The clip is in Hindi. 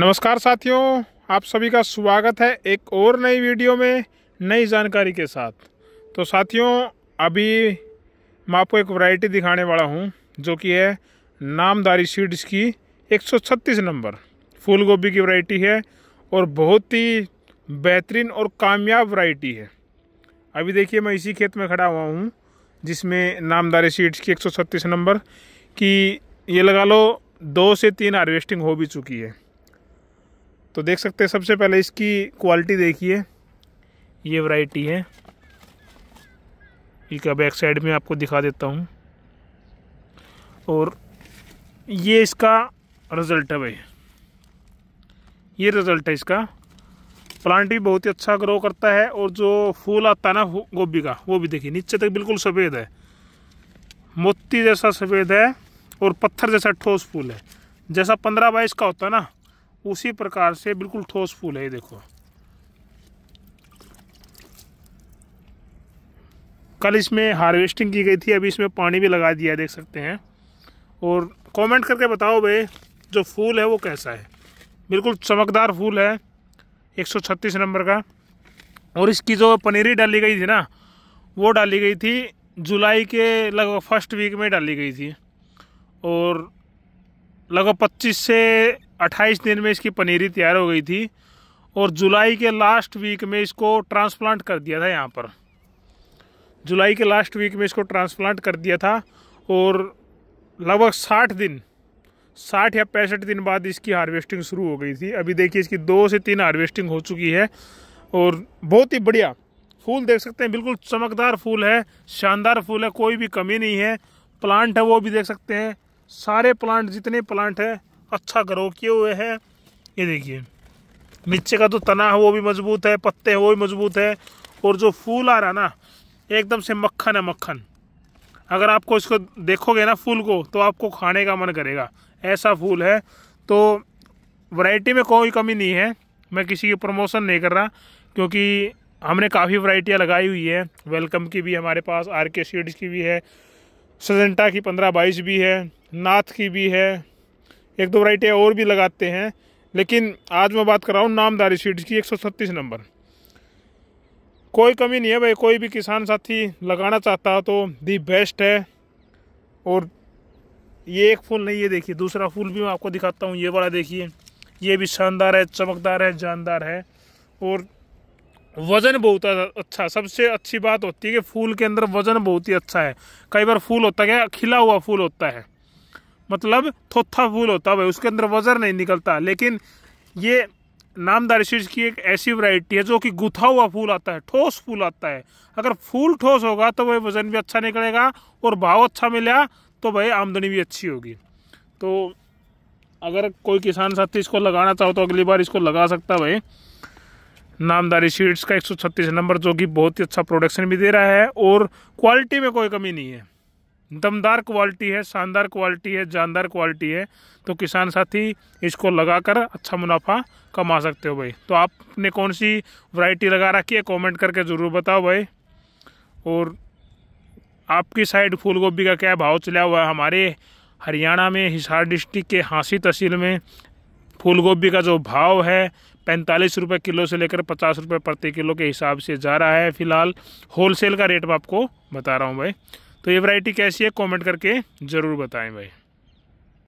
नमस्कार साथियों आप सभी का स्वागत है एक और नई वीडियो में नई जानकारी के साथ तो साथियों अभी मैं आपको एक वैरायटी दिखाने वाला हूं जो कि है नामदारी सीड्स की 136 नंबर फूल गोभी की वैरायटी है और बहुत ही बेहतरीन और कामयाब वैरायटी है अभी देखिए मैं इसी खेत में खड़ा हुआ हूं जिसमें नामदारी सीड्स की एक नंबर की ये लगा लो दो से तीन हार्वेस्टिंग हो भी चुकी है तो देख सकते हैं सबसे पहले इसकी क्वालिटी देखिए ये वैरायटी है इसका बैक साइड में आपको दिखा देता हूँ और ये इसका रिज़ल्ट है भाई ये रिज़ल्ट है इसका प्लांट भी बहुत ही अच्छा ग्रो करता है और जो फूल आता है ना गोभी का वो भी देखिए नीचे तक बिल्कुल सफ़ेद है मोती जैसा सफ़ेद है और पत्थर जैसा ठोस फूल है जैसा पंद्रह बाईस का होता है ना उसी प्रकार से बिल्कुल ठोस फूल है ये देखो कल इसमें हार्वेस्टिंग की गई थी अभी इसमें पानी भी लगा दिया देख सकते हैं और कमेंट करके बताओ भाई जो फूल है वो कैसा है बिल्कुल चमकदार फूल है 136 नंबर का और इसकी जो पनीरी डाली गई थी ना वो डाली गई थी जुलाई के लगभग फर्स्ट वीक में डाली गई थी और लगभग 25 से अट्ठाईस दिन में इसकी पनीरी तैयार हो गई थी और जुलाई के लास्ट वीक में इसको ट्रांसप्लांट कर दिया था यहाँ पर जुलाई के लास्ट वीक में इसको ट्रांसप्लांट कर दिया था और लगभग साठ दिन साठ या पैंसठ दिन बाद इसकी हार्वेस्टिंग शुरू हो गई थी अभी देखिए इसकी दो से तीन हार्वेस्टिंग हो चुकी है और बहुत ही बढ़िया फूल देख सकते हैं बिल्कुल चमकदार फूल है शानदार फूल है कोई भी कमी नहीं है प्लांट है वो भी देख सकते हैं सारे प्लांट जितने प्लांट हैं अच्छा ग्रो किए हुए हैं ये देखिए नीचे का जो तना है वो भी मजबूत है पत्ते हैं वो भी मजबूत है और जो फूल आ रहा ना एकदम से मक्खन है मक्खन अगर आपको इसको देखोगे ना फूल को तो आपको खाने का मन करेगा ऐसा फूल है तो वैरायटी में कोई कमी नहीं है मैं किसी की प्रमोशन नहीं कर रहा क्योंकि हमने काफ़ी वैरायटियाँ लगाई हुई है वेलकम की भी हमारे पास आर के सीड्स की भी है सजेंटा की पंद्रह बाईस भी है नाथ की भी है एक दो वराइटियाँ और भी लगाते हैं लेकिन आज मैं बात कर रहा हूँ नामदारी सीड्स की एक नंबर कोई कमी नहीं है भाई कोई भी किसान साथी लगाना चाहता हो तो दी बेस्ट है और ये एक फूल नहीं ये देखिए दूसरा फूल भी मैं आपको दिखाता हूँ ये वाला देखिए ये भी शानदार है चमकदार है जानदार है और वज़न बहुत अच्छा सबसे अच्छी बात होती है कि फूल के अंदर वज़न बहुत ही अच्छा है कई बार फूल होता है क्या खिला हुआ फूल होता है मतलब थोथा फूल होता है उसके अंदर वजर नहीं निकलता लेकिन ये नामदारी शीर्ष की एक ऐसी वैरायटी है जो कि गुथा हुआ फूल आता है ठोस फूल आता है अगर फूल ठोस होगा तो वह वजन भी अच्छा निकलेगा और भाव अच्छा मिला तो भाई आमदनी भी अच्छी होगी तो अगर कोई किसान साथी इसको लगाना चाहो तो अगली बार इसको लगा सकता भाई नामदारी शीट्स का 136 नंबर जो कि बहुत ही अच्छा प्रोडक्शन भी दे रहा है और क्वालिटी में कोई कमी नहीं है दमदार क्वालिटी है शानदार क्वालिटी है जानदार क्वालिटी है तो किसान साथी इसको लगाकर अच्छा मुनाफा कमा सकते हो भाई तो आपने कौन सी वैरायटी लगा रखी है कमेंट करके ज़रूर बताओ भाई और आपकी साइड फूल गोभी का क्या भाव चला हुआ है हमारे हरियाणा में हिसार डिस्ट्रिक्ट के हाँसी तहसील में फूल गोभी का जो भाव है पैंतालीस रुपये किलो से लेकर पचास रुपये प्रति किलो के हिसाब से जा रहा है फिलहाल होलसेल का रेट मैं आपको बता रहा हूँ भाई तो ये वैरायटी कैसी है कमेंट करके ज़रूर बताएं भाई